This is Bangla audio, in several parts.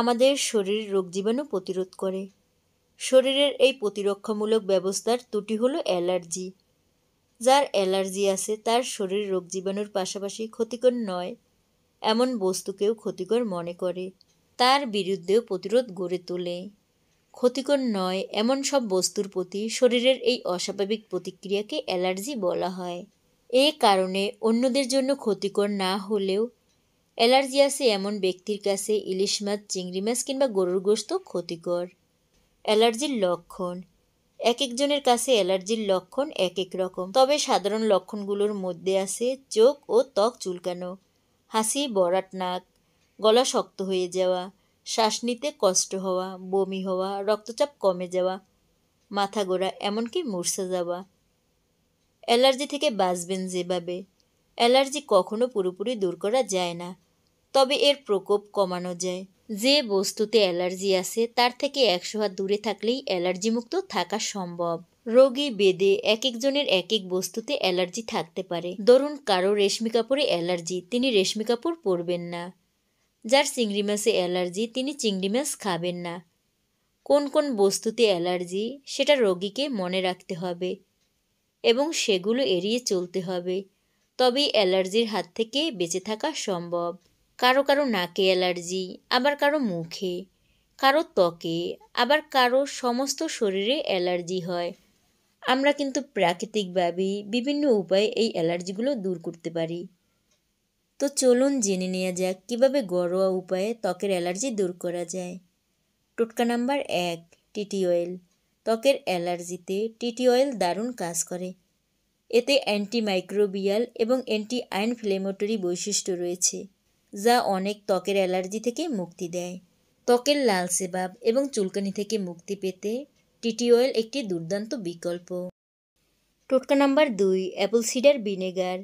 আমাদের শরীর রোগ জীবাণু প্রতিরোধ করে শরীরের এই প্রতিরক্ষামূলক ব্যবস্থার ত্রুটি হলো অ্যালার্জি যার অ্যালার্জি আছে তার শরীর রোগ জীবাণুর পাশাপাশি ক্ষতিকর নয় এমন বস্তুকেও ক্ষতিকর মনে করে তার বিরুদ্ধেও প্রতিরোধ গড়ে তোলে ক্ষতিকর নয় এমন সব বস্তুর প্রতি শরীরের এই অস্বাভাবিক প্রতিক্রিয়াকে অ্যালার্জি বলা হয় এ কারণে অন্যদের জন্য ক্ষতিকর না হলেও অ্যালার্জি আছে এমন ব্যক্তির কাছে ইলিশ মাছ চিংড়ি মাছ কিংবা গরুর গোস্ত ক্ষতিকর অ্যালার্জির লক্ষণ এক একজনের কাছে অ্যালার্জির লক্ষণ এক এক রকম তবে সাধারণ লক্ষণগুলোর মধ্যে আছে চোখ ও ত্বক চুলকানো হাসি বরাট নাক গলা শক্ত হয়ে যাওয়া শ্বাস নিতে কষ্ট হওয়া বমি হওয়া রক্তচাপ কমে যাওয়া মাথা গোড়া এমনকি মূর্ছা যাওয়া অ্যালার্জি থেকে বাঁচবেন যেভাবে অ্যালার্জি কখনো পুরোপুরি দূর করা যায় না তবে এর প্রকোপ কমানো যায় যে বস্তুতে অ্যালার্জি আছে তার থেকে একশো হাত দূরে থাকলেই অ্যালার্জি মুক্ত থাকা সম্ভব রোগী বেদে এক একজনের এক এক বস্তুতে অ্যালার্জি থাকতে পারে ধরুন কারো রেশমি কাপড়ে অ্যালার্জি তিনি রেশমি কাপড় পরবেন না যার চিংড়ি মাছে অ্যালার্জি তিনি চিংড়ি মাছ খাবেন না কোন কোন বস্তুতে অ্যালার্জি সেটা রোগীকে মনে রাখতে হবে এবং সেগুলো এড়িয়ে চলতে হবে তবেই অ্যালার্জির হাত থেকে বেঁচে থাকা সম্ভব কারো কারো নাকে অ্যালার্জি আবার কারো মুখে কারো ত্বকে আবার কারো সমস্ত শরীরে অ্যালার্জি হয় আমরা কিন্তু প্রাকৃতিকভাবেই বিভিন্ন উপায়ে এই অ্যালার্জিগুলো দূর করতে পারি তো চলুন জেনে নেওয়া যাক কীভাবে ঘরোয়া উপায়ে ত্বকের অ্যালার্জি দূর করা যায় টোটকা নাম্বার এক টিটি অয়েল ত্বকের অ্যালার্জিতে টিটি অয়েল দারুণ কাজ করে এতে অ্যান্টিমাইক্রোবিয়াল এবং অ্যান্টি আইনফ্লেমেটরি বৈশিষ্ট্য রয়েছে যা অনেক ত্বকের অ্যালার্জি থেকে মুক্তি দেয় ত্বকের লাল সেবাব এবং চুলকানি থেকে মুক্তি পেতে টিটি অয়েল একটি দুর্দান্ত বিকল্প টোটকা নাম্বার দুই apple cider vinegar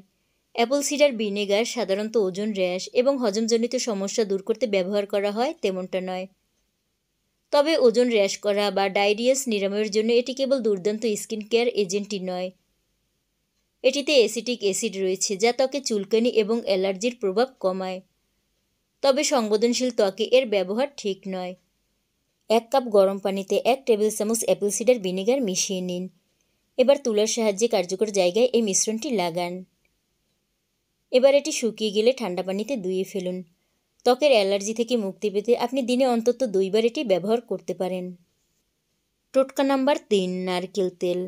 apple cider vinegar সাধারণত ওজন র্যাশ এবং হজমজনিত সমস্যা দূর করতে ব্যবহার করা হয় তেমনটা নয় তবে ওজন র্যাশ করা বা ডায়রিয়াস নিরাময়ের জন্য এটি কেবল দুর্দান্ত স্কিন কেয়ার এজেন্টই নয় এটিতে অ্যাসিটিক অ্যাসিড রয়েছে যা ত্বকে চুলকানি এবং অ্যালার্জির প্রভাব কমায় তবে সংবেদনশীল ত্বকে এর ব্যবহার ঠিক নয় এক কাপ গরম পানিতে এক টেবিল চামচ অ্যাপেল সিডার ভিনেগার মিশিয়ে নিন এবার তুলার সাহায্যে কার্যকর জায়গায় এই মিশ্রণটি লাগান এবার এটি শুকিয়ে গেলে ঠান্ডা পানিতে ধুয়ে ফেলুন ত্বকের অ্যালার্জি থেকে মুক্তি পেতে আপনি দিনে অন্তত দুইবার এটি ব্যবহার করতে পারেন টোটকা নাম্বার তিন নারকেল তেল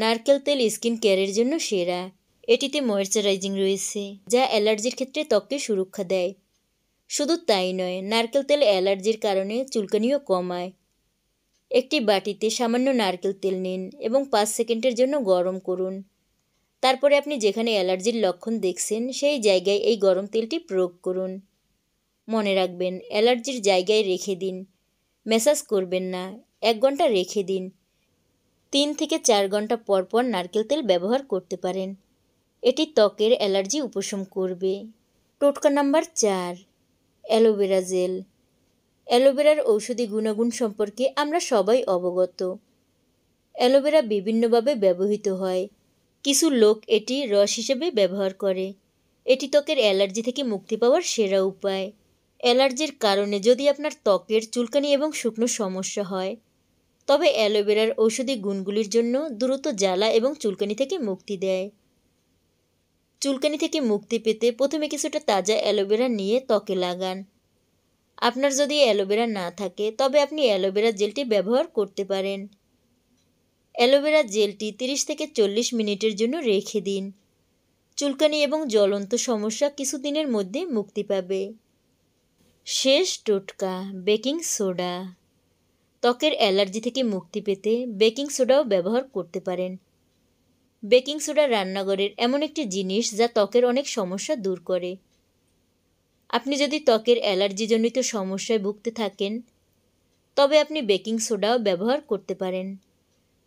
নারকেল তেল স্কিন কেয়ারের জন্য সেরা এটিতে ময়েশ্চারাইজিং রয়েছে যা অ্যালার্জির ক্ষেত্রে ত্বককে সুরক্ষা দেয় শুধু তাই নয় নারকেল তেল অ্যালার্জির কারণে চুলকানিও কমায় একটি বাটিতে সামান্য নারকেল তেল নিন এবং পাঁচ সেকেন্ডের জন্য গরম করুন তারপরে আপনি যেখানে অ্যালার্জির লক্ষণ দেখছেন সেই জায়গায় এই গরম তেলটি প্রয়োগ করুন মনে রাখবেন অ্যালার্জির জায়গায় রেখে দিন ম্যাসাজ করবেন না এক ঘন্টা রেখে দিন তিন থেকে চার ঘন্টা পর পর নারকেল তেল ব্যবহার করতে পারেন এটি ত্বকের অ্যালার্জি উপশম করবে টোটকা নাম্বার চার অ্যালোভেরা জেল অ্যালোভেরার ঔষধি গুণাগুণ সম্পর্কে আমরা সবাই অবগত অ্যালোভেরা বিভিন্নভাবে ব্যবহৃত হয় কিছু লোক এটি রস হিসেবে ব্যবহার করে এটি ত্বকের অ্যালার্জি থেকে মুক্তি পাওয়ার সেরা উপায় অ্যালার্জির কারণে যদি আপনার ত্বকের চুলকানি এবং শুকনো সমস্যা হয় তবে অ্যালোভেরার ঔষধি গুণগুলির জন্য দ্রুত জ্বালা এবং চুলকানি থেকে মুক্তি দেয় চুলকানি থেকে মুক্তি পেতে প্রথমে কিছুটা তাজা অ্যালোভেরা নিয়ে ত্বকে লাগান আপনার যদি অ্যালোভেরা না থাকে তবে আপনি অ্যালোভেরা জেলটি ব্যবহার করতে পারেন অ্যালোভেরা জেলটি 30 থেকে চল্লিশ মিনিটের জন্য রেখে দিন চুলকানি এবং জ্বলন্ত সমস্যা কিছুদিনের মধ্যে মুক্তি পাবে শেষ টোটকা বেকিং সোডা ত্বকের অ্যালার্জি থেকে মুক্তি পেতে বেকিং সোডাও ব্যবহার করতে পারেন বেকিং সোডা রান্নাঘরের এমন একটি জিনিস যা ত্বকের অনেক সমস্যা দূর করে আপনি যদি ত্বকের অ্যালার্জিজনিত সমস্যায় ভুগতে থাকেন তবে আপনি বেকিং সোডাও ব্যবহার করতে পারেন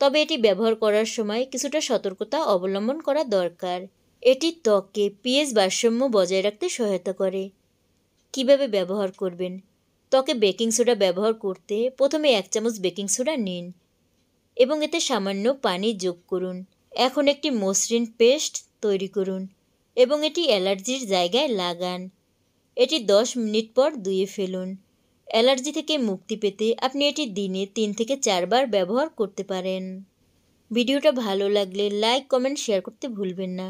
তবে এটি ব্যবহার করার সময় কিছুটা সতর্কতা অবলম্বন করা দরকার এটি ত্বককে পিএস ভারসাম্য বজায় রাখতে সহায়তা করে কিভাবে ব্যবহার করবেন ত্বকে বেকিং সোডা ব্যবহার করতে প্রথমে এক চামচ বেকিং সোডা নিন এবং এতে সামান্য পানি যোগ করুন এখন একটি মসৃণ পেস্ট তৈরি করুন এবং এটি অ্যালার্জির জায়গায় লাগান এটি দশ মিনিট পর ধুয়ে ফেলুন অ্যালার্জি থেকে মুক্তি পেতে আপনি এটি দিনে তিন থেকে চারবার ব্যবহার করতে পারেন ভিডিওটা ভালো লাগলে লাইক কমেন্ট শেয়ার করতে ভুলবেন না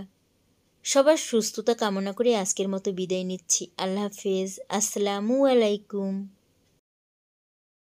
সবার সুস্থতা কামনা করে আজকের মতো বিদায় নিচ্ছি আল্লাহ হাফেজ আসসালামু আলাইকুম